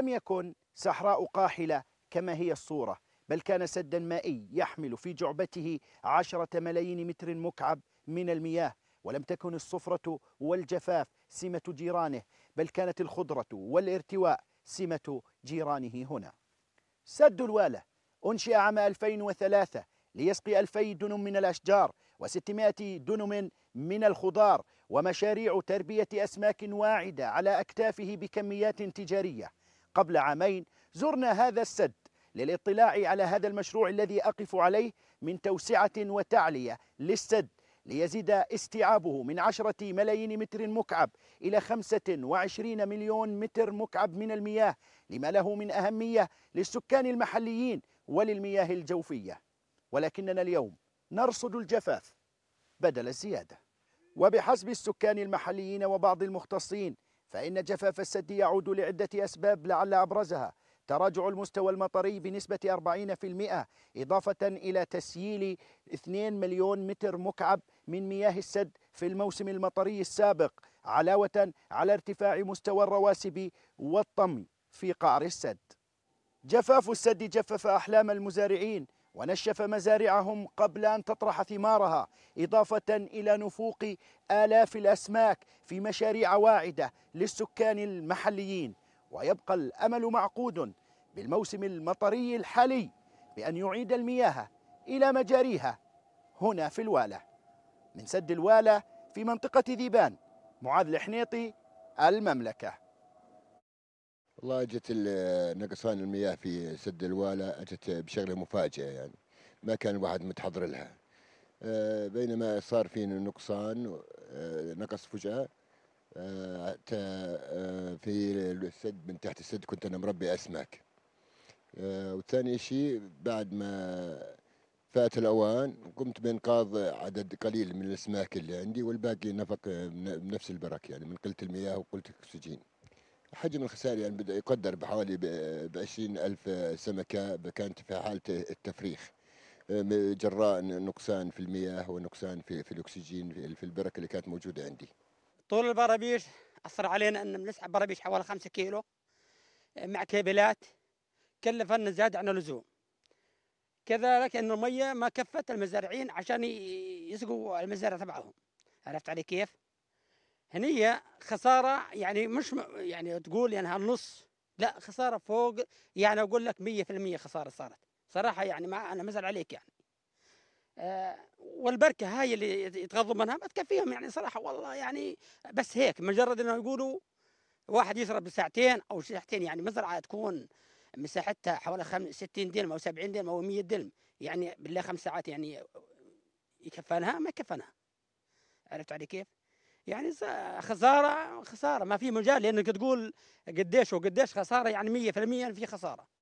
لم يكن صحراء قاحلة كما هي الصورة بل كان سدا مائي يحمل في جعبته عشرة ملايين متر مكعب من المياه ولم تكن الصفرة والجفاف سمة جيرانه بل كانت الخضرة والارتواء سمة جيرانه هنا سد الوالة أنشئ عام 2003 ليسقي ألفي دنم من الأشجار و600 دنم من الخضار ومشاريع تربية أسماك واعدة على أكتافه بكميات تجارية قبل عامين زرنا هذا السد للاطلاع على هذا المشروع الذي أقف عليه من توسعة وتعلية للسد ليزيد استيعابه من 10 ملايين متر مكعب إلى 25 مليون متر مكعب من المياه لما له من أهمية للسكان المحليين وللمياه الجوفية ولكننا اليوم نرصد الجفاف بدل الزيادة وبحسب السكان المحليين وبعض المختصين فإن جفاف السد يعود لعدة أسباب لعل أبرزها تراجع المستوى المطري بنسبة 40% إضافة إلى تسييل 2 مليون متر مكعب من مياه السد في الموسم المطري السابق علاوة على ارتفاع مستوى الرواسب والطمي في قعر السد جفاف السد جفف أحلام المزارعين ونشف مزارعهم قبل أن تطرح ثمارها إضافة إلى نفوق آلاف الأسماك في مشاريع واعدة للسكان المحليين ويبقى الأمل معقود بالموسم المطري الحالي بأن يعيد المياه إلى مجاريها هنا في الوالة من سد الوالة في منطقة ذيبان معاذ الحنيطي المملكه والله اجت نقصان المياه في سد الوالة اجت بشغله مفاجئه يعني ما كان الواحد متحضر لها آه، بينما صار في نقصان آه، نقص فجأة آه، في السد من تحت السد كنت انا مربي اسماك وثاني شيء بعد ما فات الاوان قمت بانقاذ عدد قليل من الاسماك اللي عندي والباقي نفق بنفس البرك يعني من قله المياه وقله الاكسجين حجم الخسائر يعني بدأ يقدر بحوالي ب ألف سمكة كانت في حالة التفريخ جراء نقصان في المياه ونقصان في, في الأكسجين في البركة اللي كانت موجودة عندي طول البرابيش أثر علينا أن بنسحب برابيش حوالي 5 كيلو آه، مع كيبلات كلفنا زاد عن اللزوم كذلك أن المية ما كفت المزارعين عشان يسقوا المزارع تبعهم عرفت علي كيف؟ هنية خسارة يعني مش يعني تقول يعني هالنص لا خسارة فوق يعني أقول لك 100% خسارة صارت صراحة يعني ما أنا مزل عليك يعني آه، والبركة هاي اللي يتغضوا منها ما تكفيهم يعني صراحة والله يعني بس هيك مجرد أنه يقولوا واحد يشرب بساعتين أو ساعتين يعني مزرعة تكون مساحتها حوالي 60 دلم أو 70 دلم أو 100 دلم يعني بالله خمس ساعات يعني يكفنها ما يكفنها عرفت علي كيف؟ يعني خساره خساره ما في مجال لانك تقول قديش وقديش خساره يعني 100% في خساره